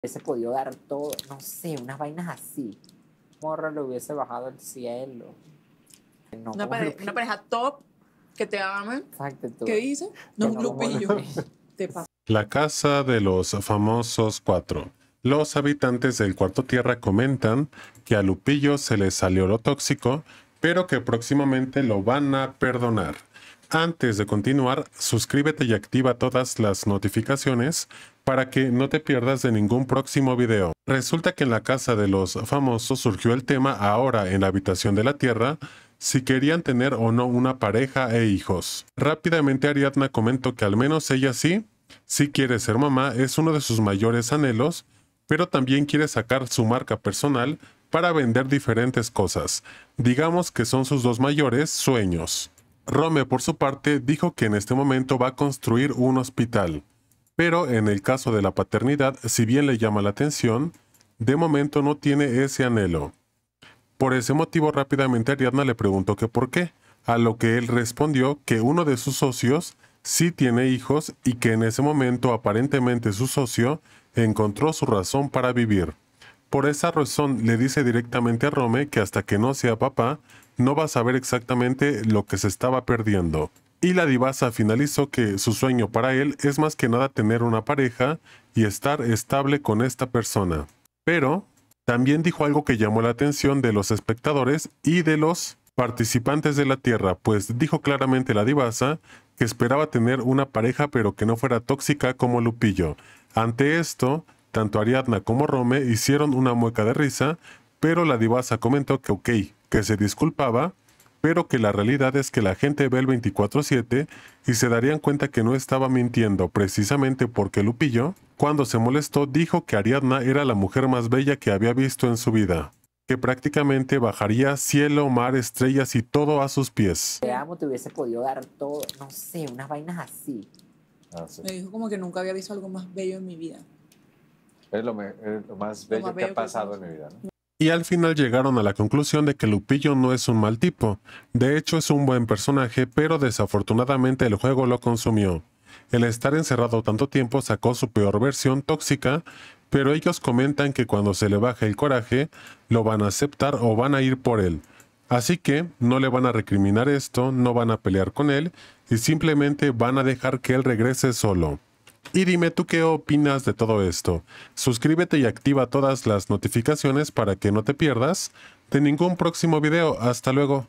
hubiese podido dar todo, no sé, unas vainas así. Morra le hubiese bajado el cielo. No, una, pareja top que te ama, ¿Qué dice? No, un La casa de los famosos cuatro. Los habitantes del cuarto tierra comentan que a Lupillo se le salió lo tóxico, pero que próximamente lo van a perdonar. Antes de continuar, suscríbete y activa todas las notificaciones para que no te pierdas de ningún próximo video. Resulta que en la casa de los famosos surgió el tema ahora en la habitación de la Tierra si querían tener o no una pareja e hijos. Rápidamente Ariadna comentó que al menos ella sí, sí quiere ser mamá, es uno de sus mayores anhelos, pero también quiere sacar su marca personal para vender diferentes cosas. Digamos que son sus dos mayores sueños. Rome, por su parte, dijo que en este momento va a construir un hospital. Pero en el caso de la paternidad, si bien le llama la atención, de momento no tiene ese anhelo. Por ese motivo rápidamente Ariadna le preguntó que por qué, a lo que él respondió que uno de sus socios sí tiene hijos y que en ese momento aparentemente su socio encontró su razón para vivir. Por esa razón le dice directamente a Rome que hasta que no sea papá, no va a saber exactamente lo que se estaba perdiendo y la divasa finalizó que su sueño para él es más que nada tener una pareja y estar estable con esta persona. Pero también dijo algo que llamó la atención de los espectadores y de los participantes de la Tierra, pues dijo claramente la divasa que esperaba tener una pareja pero que no fuera tóxica como Lupillo. Ante esto, tanto Ariadna como Rome hicieron una mueca de risa, pero la divasa comentó que ok, que se disculpaba, pero que la realidad es que la gente ve el 24/7 y se darían cuenta que no estaba mintiendo, precisamente porque Lupillo, cuando se molestó, dijo que Ariadna era la mujer más bella que había visto en su vida, que prácticamente bajaría cielo, mar, estrellas y todo a sus pies. Te amo, te hubiese podido dar todo, no sé, unas vainas así. Ah, me dijo como que nunca había visto algo más bello en mi vida. Es lo, más bello que ha pasado en mi vida. ¿no? y al final llegaron a la conclusión de que Lupillo no es un mal tipo, de hecho es un buen personaje pero desafortunadamente el juego lo consumió. El estar encerrado tanto tiempo sacó su peor versión tóxica, pero ellos comentan que cuando se le baje el coraje, lo van a aceptar o van a ir por él. Así que no le van a recriminar esto, no van a pelear con él y simplemente van a dejar que él regrese solo. Y dime tú qué opinas de todo esto. Suscríbete y activa todas las notificaciones para que no te pierdas de ningún próximo video. Hasta luego.